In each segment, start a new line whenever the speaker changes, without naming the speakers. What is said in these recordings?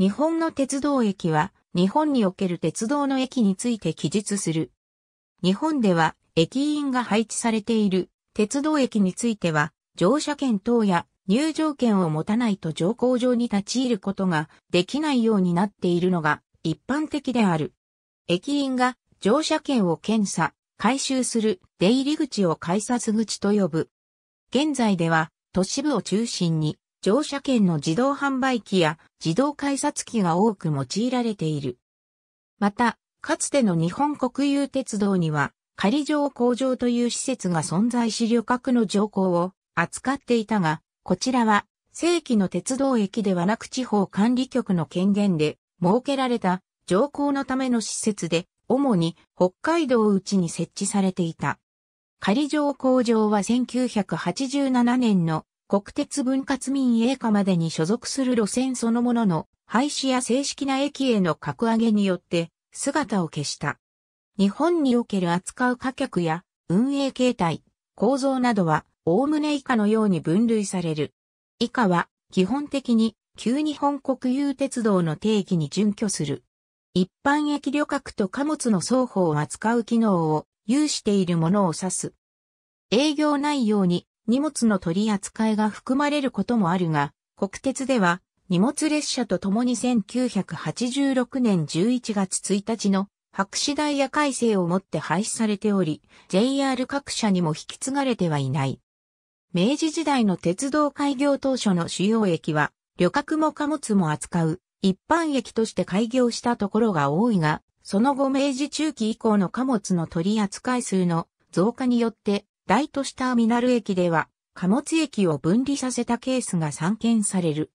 日本の鉄道駅は、日本における鉄道の駅について記述する。日本では、駅員が配置されている鉄道駅については、乗車券等や入場券を持たないと乗降場に立ち入ることができないようになっているのが一般的である。駅員が乗車券を検査、回収する出入り口を改札口と呼ぶ。現在では都市部を中心に乗車券の自動販売機や自動改札機が多く用いられている。また、かつての日本国有鉄道には、仮乗工場という施設が存在し旅客の乗降を扱っていたが、こちらは正規の鉄道駅ではなく地方管理局の権限で設けられた乗降のための施設で、主に北海道内に設置されていた。仮乗工場は1987年の国鉄分割民営化までに所属する路線そのものの廃止や正式な駅への格上げによって姿を消した。日本における扱う価格や運営形態、構造などはおおむね以下のように分類される。以下は基本的に旧日本国有鉄道の定義に準拠する。一般駅旅客と貨物の双方を扱う機能を有しているものを指す。営業内容に荷物の取り扱いが含まれることもあるが、国鉄では荷物列車とともに1986年11月1日の白紙ダイヤ改正をもって廃止されており、JR 各社にも引き継がれてはいない。明治時代の鉄道開業当初の主要駅は、旅客も貨物も扱う一般駅として開業したところが多いが、その後明治中期以降の貨物の取り扱い数の増加によって大都市ターミナル駅では、貨物駅を分離させたケースが散見される。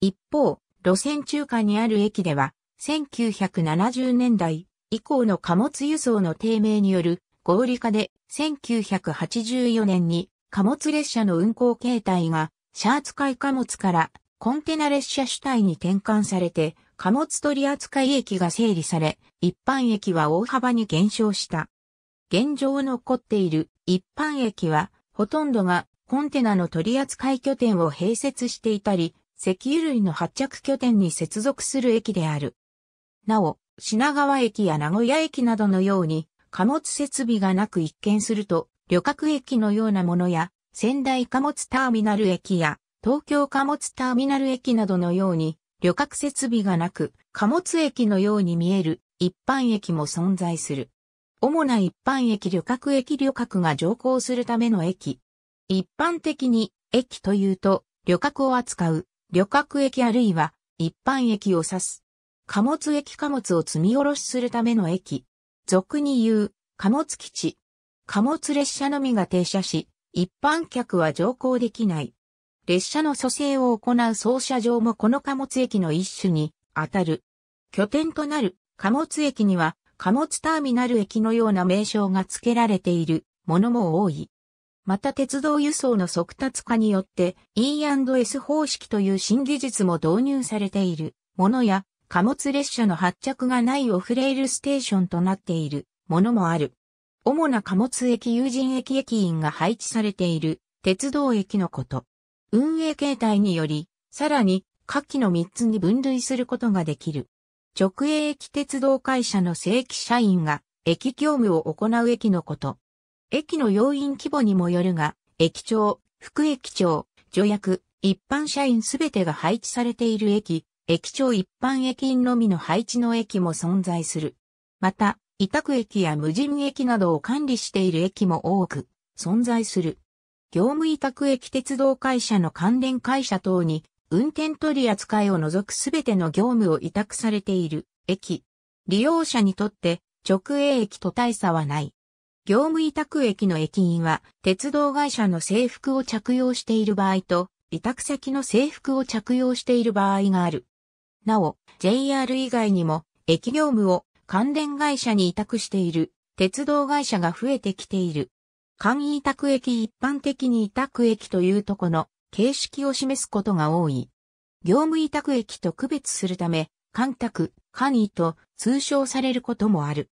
一方、路線中間にある駅では、1970年代以降の貨物輸送の低迷による合理化で、1984年に貨物列車の運行形態が、シャーツ海貨物からコンテナ列車主体に転換されて、貨物取扱駅が整理され、一般駅は大幅に減少した。現状残っている一般駅は、ほとんどがコンテナの取扱拠点を併設していたり、石油類の発着拠点に接続する駅である。なお、品川駅や名古屋駅などのように、貨物設備がなく一見すると、旅客駅のようなものや、仙台貨物ターミナル駅や、東京貨物ターミナル駅などのように、旅客設備がなく、貨物駅のように見える一般駅も存在する。主な一般駅旅客駅旅客が乗降するための駅。一般的に駅というと旅客を扱う旅客駅あるいは一般駅を指す。貨物駅貨物を積み下ろしするための駅。俗に言う貨物基地。貨物列車のみが停車し、一般客は乗降できない。列車の蘇生を行う操車場もこの貨物駅の一種に当たる。拠点となる貨物駅には貨物ターミナル駅のような名称が付けられているものも多い。また鉄道輸送の速達化によって E&S 方式という新技術も導入されているものや貨物列車の発着がないオフレールステーションとなっているものもある。主な貨物駅有人駅駅員が配置されている鉄道駅のこと。運営形態により、さらに下記の3つに分類することができる。直営駅鉄道会社の正規社員が駅業務を行う駅のこと。駅の要員規模にもよるが、駅長、副駅長、助役、一般社員すべてが配置されている駅、駅長一般駅員のみの配置の駅も存在する。また、委託駅や無人駅などを管理している駅も多く存在する。業務委託駅鉄道会社の関連会社等に運転取り扱いを除くすべての業務を委託されている駅。利用者にとって直営駅と大差はない。業務委託駅の駅員は鉄道会社の制服を着用している場合と委託先の制服を着用している場合がある。なお、JR 以外にも駅業務を関連会社に委託している鉄道会社が増えてきている。簡易委託駅一般的に委託駅というとこの形式を示すことが多い。業務委託駅と区別するため、干託、簡易と通称されることもある。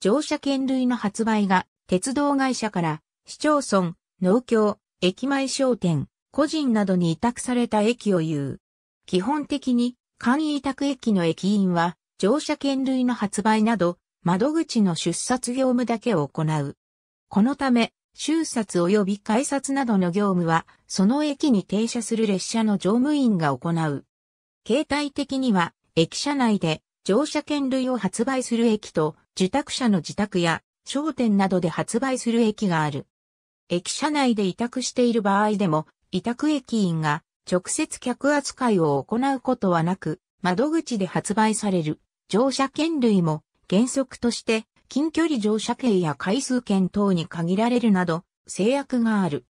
乗車券類の発売が鉄道会社から市町村、農協、駅前商店、個人などに委託された駅を言う。基本的に簡易委託駅の駅員は乗車券類の発売など窓口の出札業務だけを行う。このため収札及び改札などの業務は、その駅に停車する列車の乗務員が行う。形態的には、駅舎内で乗車券類を発売する駅と、受託者の自宅や商店などで発売する駅がある。駅舎内で委託している場合でも、委託駅員が直接客扱いを行うことはなく、窓口で発売される乗車券類も原則として近距離乗車券や回数券等に限られるなど制約がある。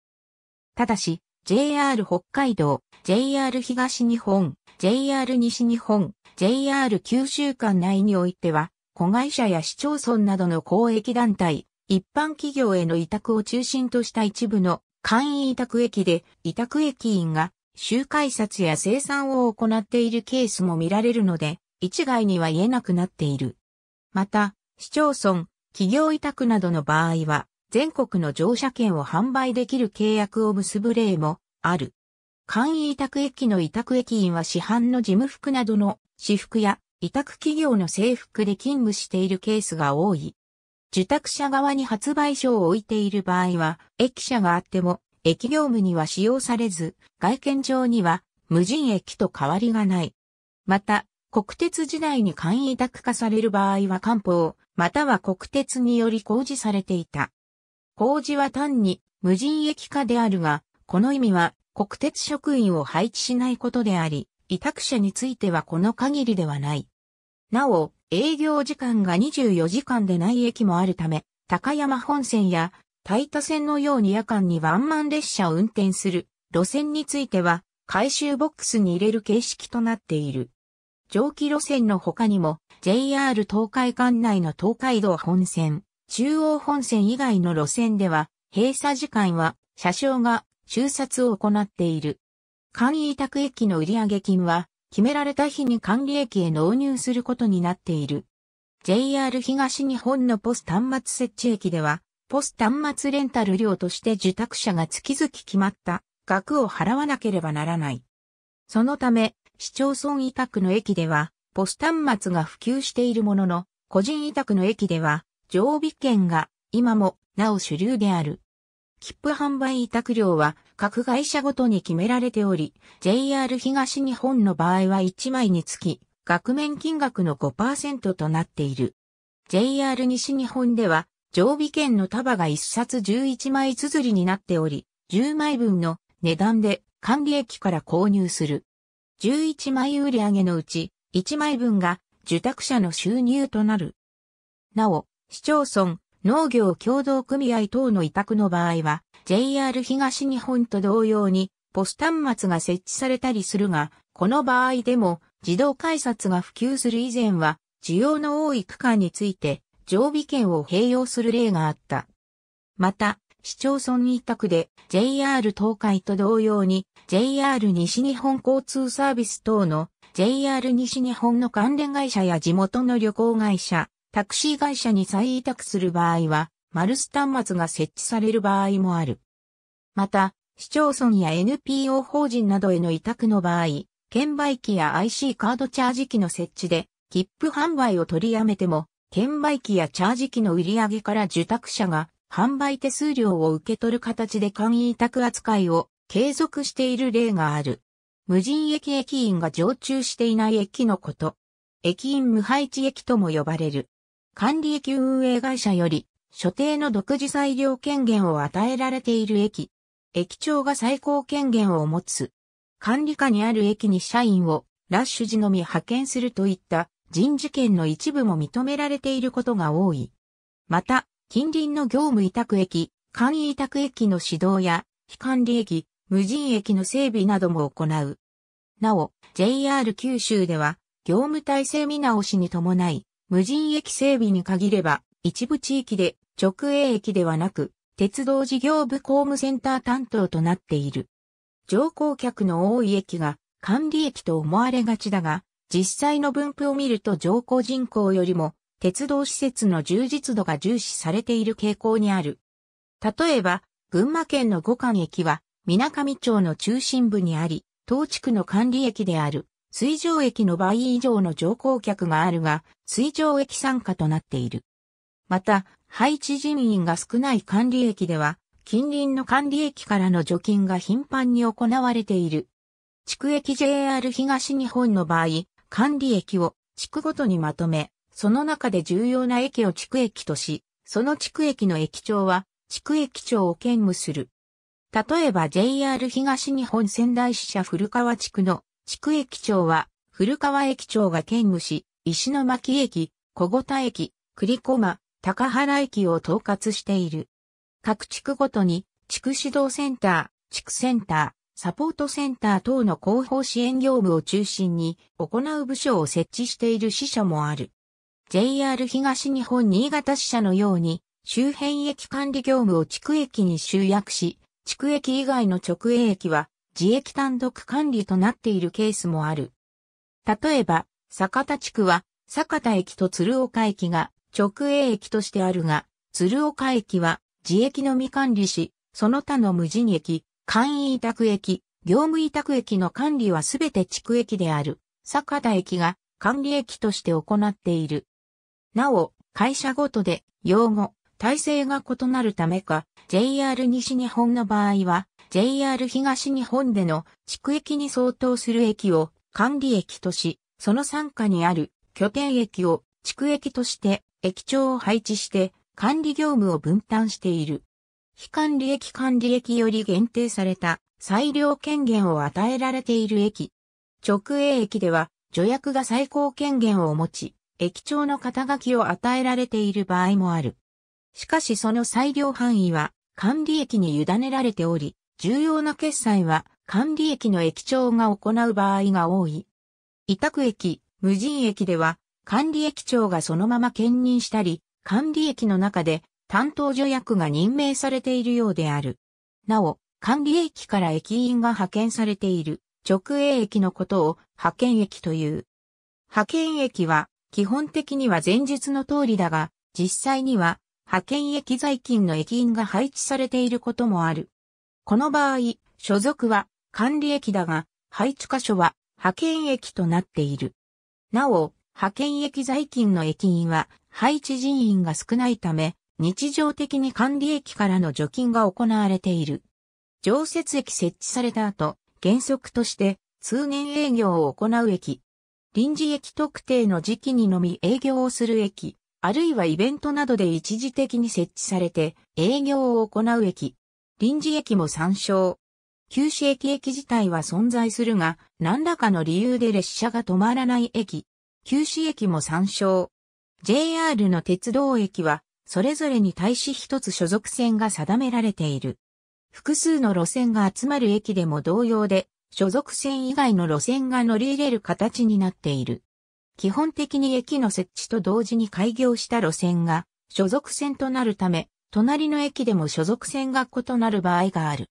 ただし、JR 北海道、JR 東日本、JR 西日本、JR 九州間内においては、子会社や市町村などの公益団体、一般企業への委託を中心とした一部の簡易委託駅で、委託駅員が集会札や生産を行っているケースも見られるので、一概には言えなくなっている。また、市町村、企業委託などの場合は、全国の乗車券を販売できる契約を結ぶ例もある。簡易委託駅の委託駅員は市販の事務服などの私服や委託企業の制服で勤務しているケースが多い。受託者側に発売書を置いている場合は、駅舎があっても、駅業務には使用されず、外見上には無人駅と変わりがない。また、国鉄時代に簡易委託化される場合は官報、または国鉄により工事されていた。工事は単に無人駅化であるが、この意味は国鉄職員を配置しないことであり、委託者についてはこの限りではない。なお、営業時間が24時間でない駅もあるため、高山本線や大田線のように夜間にワンマン列車を運転する路線については、回収ボックスに入れる形式となっている。蒸気路線の他にも、JR 東海管内の東海道本線、中央本線以外の路線では、閉鎖時間は、車掌が中殺を行っている。簡易委託駅の売上金は、決められた日に管理駅へ納入することになっている。JR 東日本のポス端末設置駅では、ポス端末レンタル料として受託者が月々決まった額を払わなければならない。そのため、市町村委託の駅では、ポス端末が普及しているものの、個人委託の駅では、常備券が今もなお主流である。切符販売委託料は各会社ごとに決められており、JR 東日本の場合は1枚につき、額面金額の5%となっている。JR 西日本では、常備券の束が1冊11枚綴りになっており、10枚分の値段で管理駅から購入する。11枚売上のうち1枚分が受託者の収入となる。なお、市町村、農業協同組合等の委託の場合は、JR 東日本と同様に、ポス端末が設置されたりするが、この場合でも、自動改札が普及する以前は、需要の多い区間について、常備券を併用する例があった。また、市町村委託で JR 東海と同様に JR 西日本交通サービス等の JR 西日本の関連会社や地元の旅行会社、タクシー会社に再委託する場合は、マルス端末が設置される場合もある。また、市町村や NPO 法人などへの委託の場合、券売機や IC カードチャージ機の設置で、切符販売を取りやめても、券売機やチャージ機の売り上げから受託者が販売手数料を受け取る形で簡易委託扱いを継続している例がある。無人駅駅員が常駐していない駅のこと。駅員無配置駅とも呼ばれる。管理駅運営会社より、所定の独自裁量権限を与えられている駅。駅長が最高権限を持つ。管理下にある駅に社員をラッシュ時のみ派遣するといった人事権の一部も認められていることが多い。また、近隣の業務委託駅、簡易委託駅の指導や、非管理駅、無人駅の整備なども行う。なお、JR 九州では、業務体制見直しに伴い、無人駅整備に限れば、一部地域で直営駅ではなく、鉄道事業部公務センター担当となっている。乗降客の多い駅が管理駅と思われがちだが、実際の分布を見ると乗降人口よりも鉄道施設の充実度が重視されている傾向にある。例えば、群馬県の五間駅は水上町の中心部にあり、当地区の管理駅である、水上駅の倍以上の乗降客があるが、水上駅参加となっている。また、配置人員が少ない管理駅では、近隣の管理駅からの除菌が頻繁に行われている。地区駅 JR 東日本の場合、管理駅を地区ごとにまとめ、その中で重要な駅を地区駅とし、その地区駅の駅長は、地区駅長を兼務する。例えば JR 東日本仙台支社古川地区の地区駅長は古川駅長が兼務し、石巻駅、小五田駅、栗駒、高原駅を統括している。各地区ごとに地区指導センター、地区センター、サポートセンター等の広報支援業務を中心に行う部署を設置している支社もある。JR 東日本新潟支社のように周辺駅管理業務を地区駅に集約し、地区駅以外の直営駅は自駅単独管理となっているケースもある。例えば、坂田地区は、坂田駅と鶴岡駅が直営駅としてあるが、鶴岡駅は自駅のみ管理し、その他の無人駅、簡易委託駅、業務委託駅の管理はすべて地区駅である、坂田駅が管理駅として行っている。なお、会社ごとで、用語、体制が異なるためか、JR 西日本の場合は、JR 東日本での地区駅に相当する駅を管理駅とし、その参加にある拠点駅を地区駅として駅長を配置して管理業務を分担している。非管理駅管理駅より限定された裁量権限を与えられている駅。直営駅では助役が最高権限を持ち、駅長の肩書きを与えられている場合もある。しかしその裁量範囲は管理益に委ねられており、重要な決済は管理益の駅長が行う場合が多い。委託駅、無人駅では管理駅長がそのまま兼任したり、管理駅の中で担当助役が任命されているようである。なお、管理駅から駅員が派遣されている直営駅のことを派遣駅という。派遣駅は基本的には前述の通りだが、実際には派遣駅在勤の駅員が配置されていることもある。この場合、所属は管理駅だが、配置箇所は派遣駅となっている。なお、派遣駅在勤の駅員は配置人員が少ないため、日常的に管理駅からの除菌が行われている。常設駅設置された後、原則として通年営業を行う駅。臨時駅特定の時期にのみ営業をする駅。あるいはイベントなどで一時的に設置されて営業を行う駅。臨時駅も参照。旧市駅駅自体は存在するが、何らかの理由で列車が止まらない駅。旧市駅も参照。JR の鉄道駅は、それぞれに対し一つ所属線が定められている。複数の路線が集まる駅でも同様で、所属線以外の路線が乗り入れる形になっている。基本的に駅の設置と同時に開業した路線が所属線となるため、隣の駅でも所属線が異なる場合がある。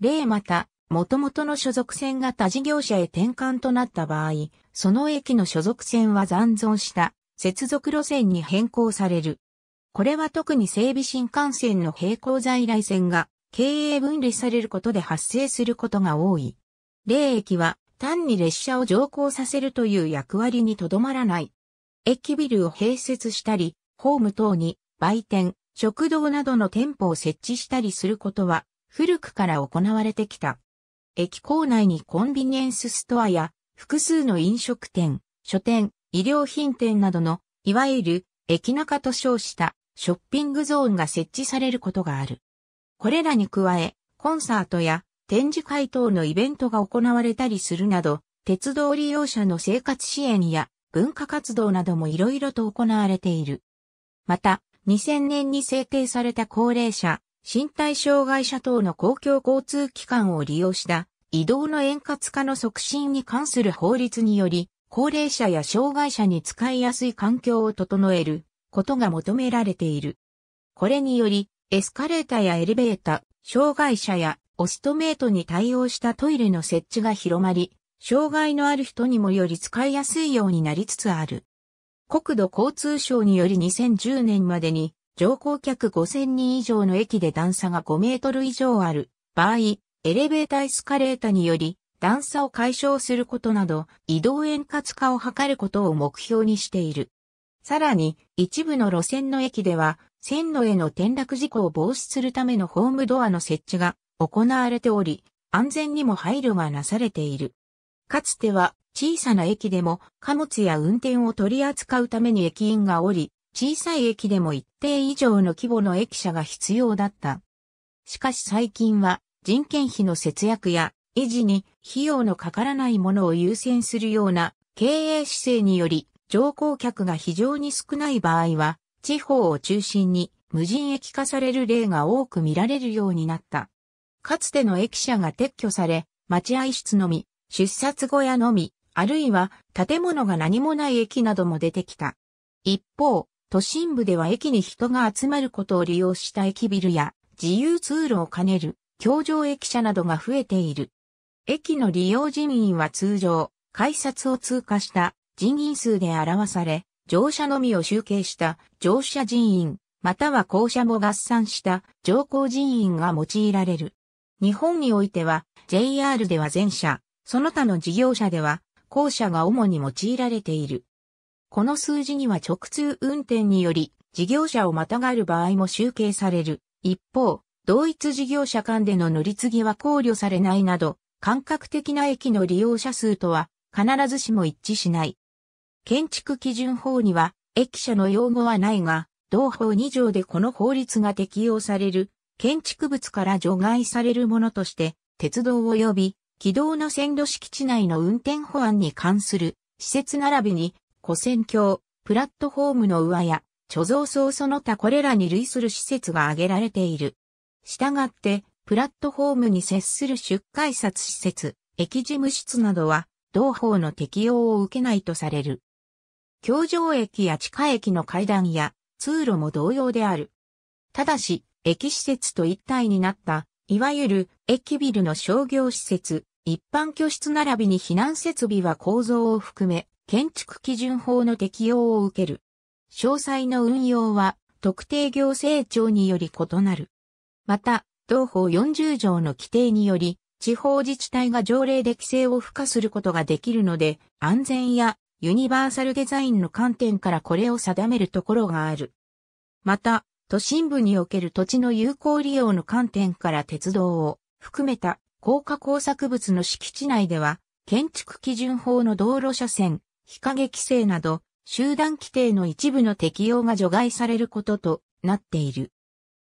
例また、元々の所属線が他事業者へ転換となった場合、その駅の所属線は残存した接続路線に変更される。これは特に整備新幹線の並行在来線が経営分離されることで発生することが多い。例駅は単に列車を乗降させるという役割にとどまらない。駅ビルを併設したり、ホーム等に売店、食堂などの店舗を設置したりすることは古くから行われてきた。駅構内にコンビニエンスストアや複数の飲食店、書店、衣料品店などの、いわゆる駅中と称したショッピングゾーンが設置されることがある。これらに加え、コンサートや展示会等のイベントが行われたりするなど、鉄道利用者の生活支援や文化活動などもいろいろと行われている。また、2000年に制定された高齢者、身体障害者等の公共交通機関を利用した移動の円滑化の促進に関する法律により、高齢者や障害者に使いやすい環境を整えることが求められている。これにより、エスカレーターやエレベーター、障害者やオストメートに対応したトイレの設置が広まり、障害のある人にもより使いやすいようになりつつある。国土交通省により2010年までに乗降客5000人以上の駅で段差が5メートル以上ある場合、エレベーターエスカレータにより段差を解消することなど移動円滑化を図ることを目標にしている。さらに一部の路線の駅では線路への転落事故を防止するためのホームドアの設置が行われており、安全にも配慮がなされている。かつては小さな駅でも貨物や運転を取り扱うために駅員がおり、小さい駅でも一定以上の規模の駅舎が必要だった。しかし最近は人件費の節約や維持に費用のかからないものを優先するような経営姿勢により乗降客が非常に少ない場合は地方を中心に無人駅化される例が多く見られるようになった。かつての駅舎が撤去され、待合室のみ、出札小屋のみ、あるいは建物が何もない駅なども出てきた。一方、都心部では駅に人が集まることを利用した駅ビルや自由通路を兼ねる橋上駅舎などが増えている。駅の利用人員は通常、改札を通過した人員数で表され、乗車のみを集計した乗車人員、または降車も合算した乗降人員が用いられる。日本においては JR では前者、その他の事業者では後者が主に用いられている。この数字には直通運転により事業者をまたがる場合も集計される。一方、同一事業者間での乗り継ぎは考慮されないなど、感覚的な駅の利用者数とは必ずしも一致しない。建築基準法には駅舎の用語はないが、同法2条でこの法律が適用される建築物から除外されるものとして、鉄道及び軌道の線路敷地内の運転保安に関する施設並びに、古線橋、プラットフォームの上や、貯蔵層その他これらに類する施設が挙げられている。したがって、プラットフォームに接する出改札施設、駅事務室などは、同法の適用を受けないとされる。橋上駅や地下駅の階段や通路も同様である。ただし、駅施設と一体になった、いわゆる駅ビルの商業施設、一般居室並びに避難設備は構造を含め、建築基準法の適用を受ける。詳細の運用は特定行政庁により異なる。また、同法40条の規定により、地方自治体が条例で規制を付加することができるので、安全やユニバーサルデザインの観点からこれを定めるところがある。また、都心部における土地の有効利用の観点から鉄道を含めた高架工作物の敷地内では、建築基準法の道路車線、日陰規制など、集団規定の一部の適用が除外されることとなっている。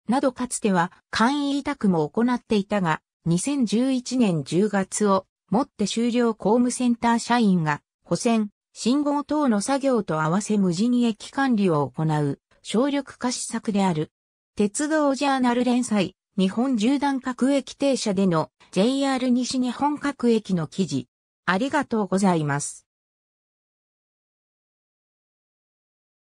などかつては簡易委託も行っていたが、2011年10月をもって終了公務センター社員が、補選、信号等の作業と合わせ無人駅管理を行う省力化施策である。鉄道ジャーナル連載、日本縦断各駅停車での JR 西日本各駅の記事。ありがとうございます。